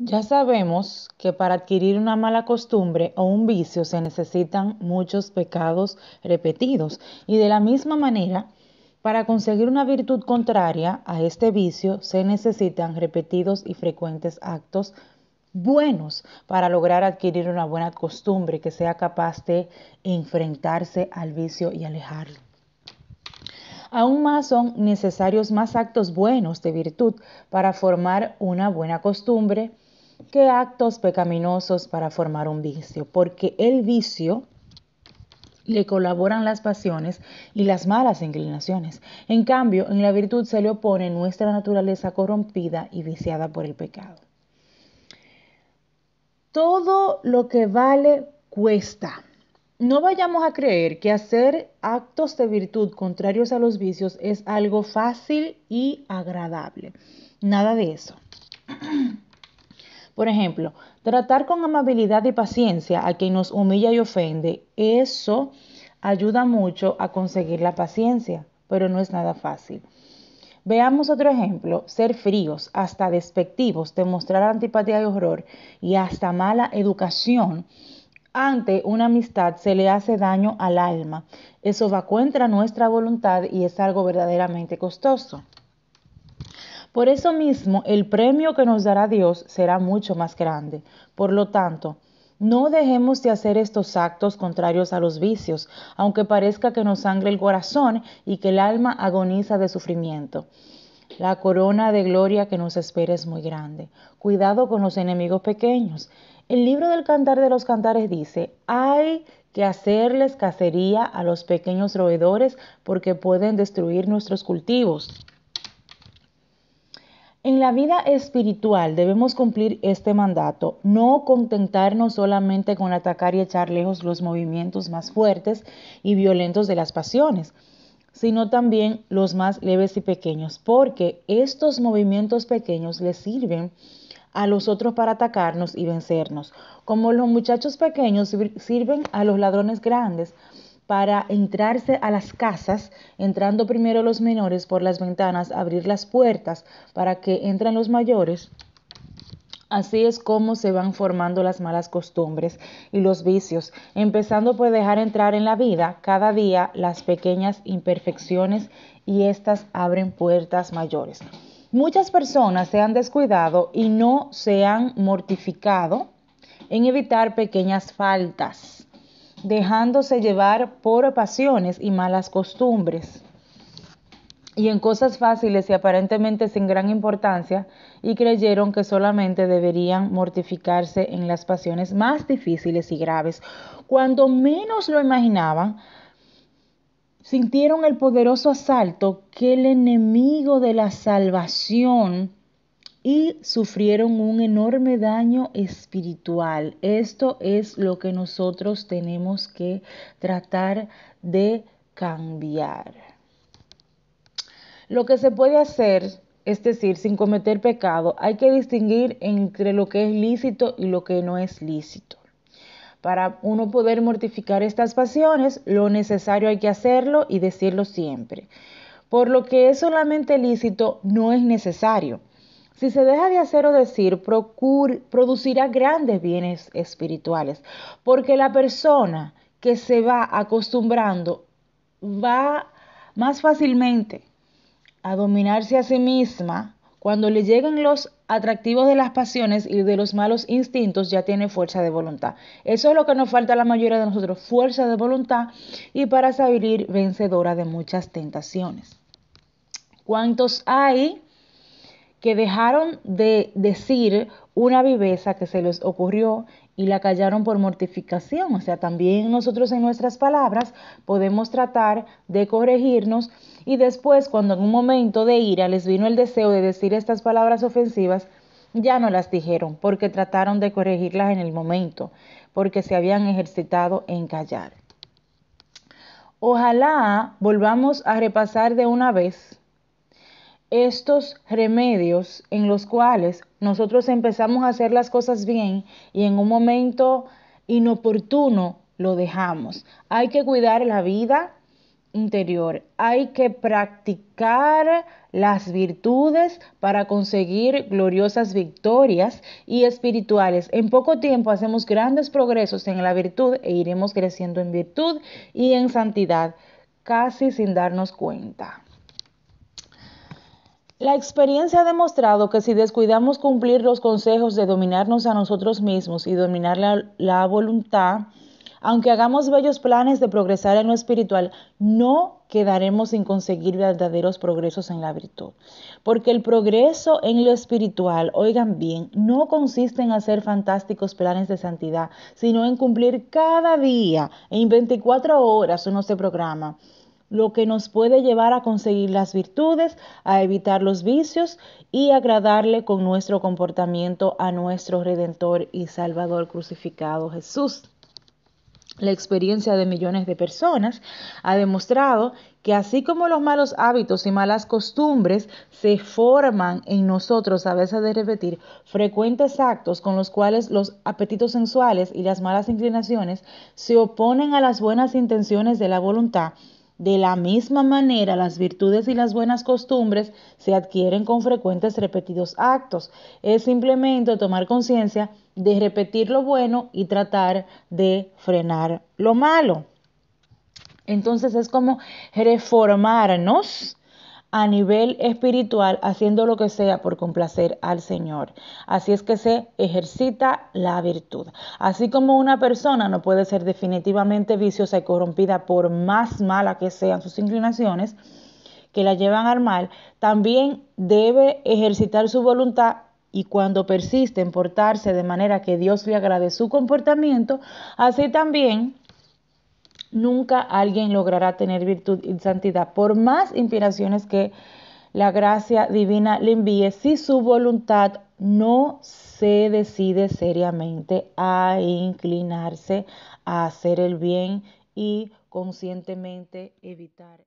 Ya sabemos que para adquirir una mala costumbre o un vicio se necesitan muchos pecados repetidos y de la misma manera, para conseguir una virtud contraria a este vicio se necesitan repetidos y frecuentes actos buenos para lograr adquirir una buena costumbre que sea capaz de enfrentarse al vicio y alejarlo. Aún más son necesarios más actos buenos de virtud para formar una buena costumbre qué actos pecaminosos para formar un vicio, porque el vicio le colaboran las pasiones y las malas inclinaciones. En cambio, en la virtud se le opone nuestra naturaleza corrompida y viciada por el pecado. Todo lo que vale cuesta. No vayamos a creer que hacer actos de virtud contrarios a los vicios es algo fácil y agradable. Nada de eso. Por ejemplo, tratar con amabilidad y paciencia a quien nos humilla y ofende, eso ayuda mucho a conseguir la paciencia, pero no es nada fácil. Veamos otro ejemplo, ser fríos, hasta despectivos, demostrar antipatía y horror y hasta mala educación. Ante una amistad se le hace daño al alma. Eso va contra nuestra voluntad y es algo verdaderamente costoso. Por eso mismo, el premio que nos dará Dios será mucho más grande. Por lo tanto, no dejemos de hacer estos actos contrarios a los vicios, aunque parezca que nos sangre el corazón y que el alma agoniza de sufrimiento. La corona de gloria que nos espera es muy grande. Cuidado con los enemigos pequeños. El libro del Cantar de los Cantares dice, hay que hacerles cacería a los pequeños roedores porque pueden destruir nuestros cultivos. En la vida espiritual debemos cumplir este mandato, no contentarnos solamente con atacar y echar lejos los movimientos más fuertes y violentos de las pasiones, sino también los más leves y pequeños, porque estos movimientos pequeños les sirven a los otros para atacarnos y vencernos, como los muchachos pequeños sirven a los ladrones grandes para entrarse a las casas, entrando primero los menores por las ventanas, abrir las puertas para que entren los mayores. Así es como se van formando las malas costumbres y los vicios, empezando por dejar entrar en la vida cada día las pequeñas imperfecciones y estas abren puertas mayores. Muchas personas se han descuidado y no se han mortificado en evitar pequeñas faltas dejándose llevar por pasiones y malas costumbres. Y en cosas fáciles y aparentemente sin gran importancia, y creyeron que solamente deberían mortificarse en las pasiones más difíciles y graves. Cuando menos lo imaginaban, sintieron el poderoso asalto que el enemigo de la salvación y sufrieron un enorme daño espiritual. Esto es lo que nosotros tenemos que tratar de cambiar. Lo que se puede hacer, es decir, sin cometer pecado, hay que distinguir entre lo que es lícito y lo que no es lícito. Para uno poder mortificar estas pasiones, lo necesario hay que hacerlo y decirlo siempre. Por lo que es solamente lícito, no es necesario si se deja de hacer o decir, procur, producirá grandes bienes espirituales, porque la persona que se va acostumbrando va más fácilmente a dominarse a sí misma. Cuando le lleguen los atractivos de las pasiones y de los malos instintos, ya tiene fuerza de voluntad. Eso es lo que nos falta a la mayoría de nosotros, fuerza de voluntad y para salir vencedora de muchas tentaciones. ¿Cuántos hay que dejaron de decir una viveza que se les ocurrió y la callaron por mortificación. O sea, también nosotros en nuestras palabras podemos tratar de corregirnos y después cuando en un momento de ira les vino el deseo de decir estas palabras ofensivas, ya no las dijeron porque trataron de corregirlas en el momento, porque se habían ejercitado en callar. Ojalá volvamos a repasar de una vez estos remedios en los cuales nosotros empezamos a hacer las cosas bien y en un momento inoportuno lo dejamos. Hay que cuidar la vida interior, hay que practicar las virtudes para conseguir gloriosas victorias y espirituales. En poco tiempo hacemos grandes progresos en la virtud e iremos creciendo en virtud y en santidad, casi sin darnos cuenta. La experiencia ha demostrado que si descuidamos cumplir los consejos de dominarnos a nosotros mismos y dominar la, voluntad, aunque hagamos bellos planes de progresar en lo espiritual, no quedaremos sin conseguir verdaderos progresos en la virtud. Porque el progreso en lo espiritual, oigan bien, no consiste en hacer fantásticos planes de santidad, sino en cumplir cada día, en 24 horas uno se programa lo que nos puede llevar a conseguir las virtudes, a evitar los vicios y agradarle con nuestro comportamiento a nuestro Redentor y Salvador crucificado Jesús. La experiencia de millones de personas ha demostrado que así como los malos hábitos y malas costumbres se forman en nosotros a veces de repetir frecuentes actos con los cuales los apetitos sensuales y las malas inclinaciones se oponen a las buenas intenciones de la voluntad, de la misma manera, las virtudes y las buenas costumbres se adquieren con frecuentes repetidos actos. Es simplemente tomar conciencia de repetir lo bueno y tratar de frenar lo malo. Entonces es como reformarnos a nivel espiritual haciendo lo que sea por complacer al Señor. Así es que se ejercita la virtud. Así como una persona no puede ser definitivamente viciosa y corrompida por más mala que sean sus inclinaciones que la llevan al mal, también debe ejercitar su voluntad y cuando persiste en portarse de manera que Dios le agrade su comportamiento, así también Nunca alguien logrará tener virtud y santidad, por más inspiraciones que la gracia divina le envíe, si su voluntad no se decide seriamente a inclinarse a hacer el bien y conscientemente evitar.